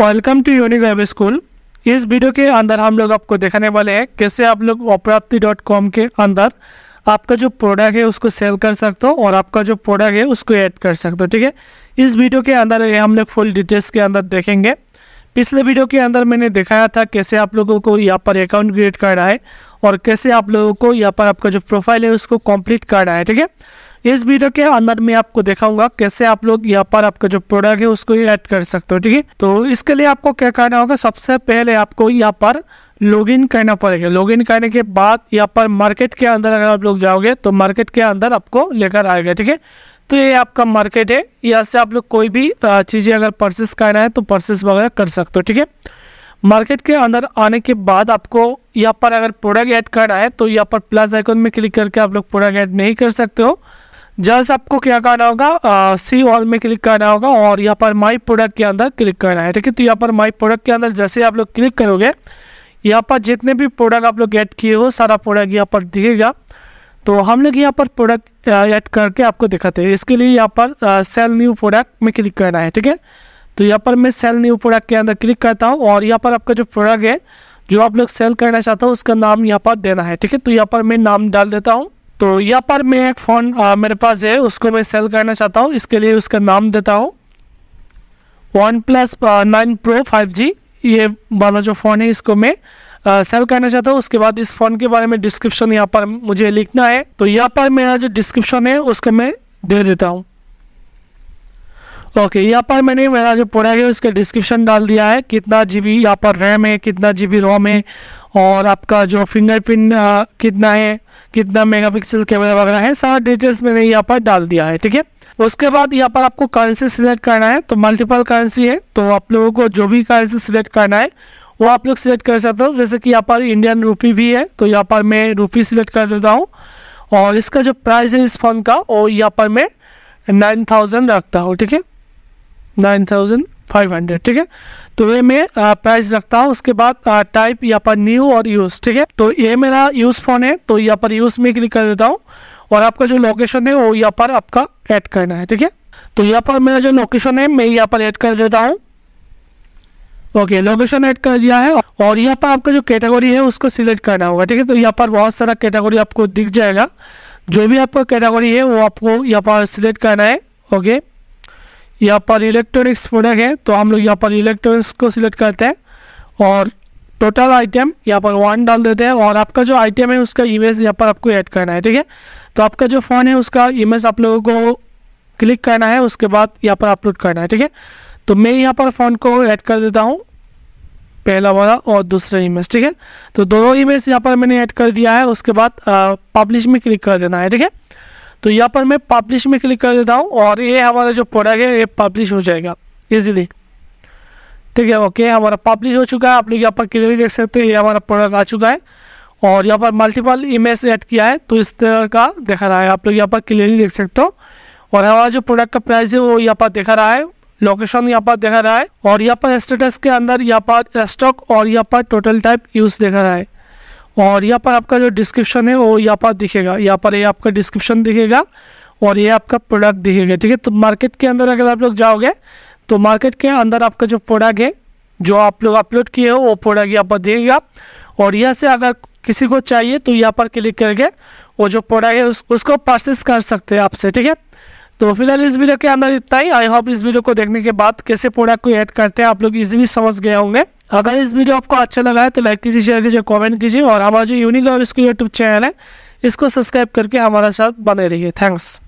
welcome to unique web school इस वीडियो के अंदर हम लोग आपको दिखाने वाले हैं कैसे आप लोग अप्राप्ति डॉट कॉम के अंदर आपका जो प्रोडक्ट है उसको सेल कर सकते हो और आपका जो प्रोडक्ट है उसको ऐड कर सकते हो ठीक है इस वीडियो के अंदर ये हम लोग फुल डिटेल्स के अंदर देखेंगे पिछले वीडियो के अंदर मैंने दिखाया था कैसे आप लोगों को यहाँ पर अकाउंट क्रिएट करना है और कैसे आप लोगों को यहाँ पर आपका जो प्रोफाइल है उसको कंप्लीट करना है ठीक है इस वीडियो के अंदर में आपको दिखाऊंगा कैसे आप लोग यहाँ पर आपका जो प्रोडक्ट है उसको ऐड कर सकते हो ठीक है तो इसके लिए आपको क्या करना होगा सबसे पहले आपको यहाँ पर लॉगिन करना पड़ेगा लॉगिन करने के बाद यहाँ पर मार्केट के अंदर अगर आप लोग जाओगे तो मार्केट के अंदर आपको लेकर आएगा ठीक है तो ये आपका मार्केट है यहाँ से आप लोग कोई भी चीज़ें अगर परचेस करना है तो परचेस वगैरह कर सकते हो ठीक है मार्केट के अंदर आने के बाद आपको यहाँ पर अगर प्रोडक्ट ऐड करना है तो यहाँ पर प्लस आइकन में क्लिक करके आप लोग प्रोडक्ट ऐड नहीं कर सकते हो जस्ट आपको क्या करना होगा सी ऑल में क्लिक करना होगा और यहाँ पर माई प्रोडक्ट के अंदर क्लिक करना है ठीक है तो यहाँ पर माई प्रोडक्ट के अंदर जैसे आप लोग क्लिक करोगे यहाँ पर जितने भी प्रोडक्ट आप लोग ऐड किए हो सारा प्रोडक्ट यहाँ पर दिखेगा तो हम लोग यहाँ पर प्रोडक्ट ऐड करके आपको दिखाते हैं इसके लिए यहाँ पर सेल न्यू प्रोडक्ट में क्लिक करना है ठीक है तो यहाँ पर मैं सेल न्यू प्रोडक्ट के अंदर क्लिक करता हूँ और यहाँ पर आपका जो प्रोडक्ट है जो आप लोग सेल करना चाहते हो उसका नाम यहाँ पर देना है ठीक है तो यहाँ पर मैं नाम डाल देता हूँ तो यहाँ पर मैं एक फ़ोन मेरे पास है उसको मैं सेल करना चाहता हूँ इसके लिए उसका नाम देता हूँ one plus nine pro five G ये वाला जो फ़ोन है इसको मैं सेल करना चाहता हूँ उसके बाद इस फ़ोन के बारे में डिस्क्रिप्शन यहाँ पर मुझे लिखना है तो यहाँ पर मेरा जो डिस्क्रिप्शन है उसको मैं दे देता हूँ ओके यहाँ पर मैंने मेरा जो प्रोडक्ट है उसका डिस्क्रिप्शन डाल दिया है कितना जी बी यहाँ पर रैम है कितना जी बी रोम है और आपका जो फिंगरप्रिंट कितना है कितना मेगापिक्सल कैमरा वगैरह है सारा डिटेल्स मैंने यहाँ पर डाल दिया है ठीक है उसके बाद यहाँ पर आपको करेंसी सिलेक्ट करना है तो मल्टीपल करेंसी है तो आप लोगों को जो भी करेंसी सिलेक्ट करना है वो आप लोग सिलेक्ट कर सकते हो जैसे कि यहाँ पर इंडियन रूपी भी है तो यहाँ पर मैं रूपी सिलेक्ट कर देता हूँ और इसका जो प्राइस है इस फ़ोन का वो यहाँ पर मैं नाइन थाउजेंड रखता हूँ ठीक है नाइन थाउजेंड फाइव हंड्रेड ठीक है तो ये मैं प्राइस रखता हूँ उसके बाद टाइप यहाँ पर न्यू और यूज़ ठीक है तो ये मेरा यूज़ फोन है तो यहाँ पर यूज़ में क्लिक कर देता हूँ और आपका जो लोकेशन है वो यहाँ पर आपका ऐड करना है ठीक है तो यहाँ पर मेरा जो लोकेशन है मैं यहाँ पर ऐड कर देता हूँ ओके लोकेशन ऐड कर दिया है और यहाँ पर आपका जो कैटेगरी है उसको सिलेक्ट करना होगा ठीक है तो यहाँ पर बहुत सारा कैटेगरी आपको दिख जाएगा जो भी आपका कैटेगरी है वो आपको यहाँ पर सिलेक्ट करना है ओके यहाँ पर इलेक्ट्रॉनिक्स प्रोडक्ट है तो हम लोग यहाँ पर इलेक्ट्रॉनिक्स को सिलेक्ट करते हैं और टोटल आइटम यहाँ पर वन डाल देते हैं और आपका जो आइटम है उसका इमेज यहाँ पर आपको ऐड करना है ठीक है तो आपका जो फ़ोन है उसका इमेज आप लोगों को क्लिक करना है उसके बाद यहाँ पर अपलोड करना है ठीक है तो मैं यहाँ पर फ़ोन को ऐड कर देता हूँ पहला वाला और दूसरा इमेज ठीक है तो दोनों इमेज यहाँ पर मैंने ऐड कर दिया है उसके बाद पब्लिश में क्लिक कर देना है ठीक है तो यहाँ पर मैं पब्लिश में क्लिक कर देता हूँ और ये हमारा जो प्रोडक्ट है ये पब्लिश हो जाएगा ईजिली ठीक है ओके हमारा पब्लिश हो चुका है आप लोग यहाँ पर क्लियरली देख सकते हैं ये हमारा प्रोडक्ट आ चुका है और यहाँ पर मल्टीपल इमेज ऐड किया है तो इस तरह का देखा रहा है आप लोग यहाँ पर क्लियरली देख सकते हो और हमारा जो प्रोडक्ट का प्राइस है वो यहाँ पर देखा रहा है लोकेशन यहाँ पर देखा रहा है और यहाँ पर स्टेटस के अंदर यहाँ पर स्टॉक और यहाँ पर टोटल टाइप यूज देखा रहा है और यहाँ पर आपका जो डिस्क्रिप्शन है वो यहाँ पर दिखेगा यहाँ पर ये आपका डिस्क्रिप्शन दिखेगा और ये आपका प्रोडक्ट दिखेगा ठीक है तो मार्केट के अंदर अगर आप लोग जाओगे तो मार्केट के अंदर आपका जो प्रोडक्ट है जो आप लोग अपलोड किए हो वो प्रोडक्ट यहाँ पर दिखेगा और यहाँ से अगर किसी को चाहिए तो यहाँ पर क्लिक करके वो जो प्रोडक्ट है उस, उसको परचेस कर सकते हैं आपसे ठीक है तो फिलहाल इस वीडियो के अंदर इतना ही आई होप इस वीडियो को देखने के बाद कैसे प्रोडक्ट को ऐड करते हैं आप लोग इजीली समझ गए होंगे अगर इस वीडियो आपको अच्छा लगा है तो लाइक कीजिए शेयर कीजिए कमेंट कीजिए और हमारा जो यूनिक और इसको यूट्यूब चैनल है इसको सब्सक्राइब करके हमारे साथ बने रहिए थैंक्स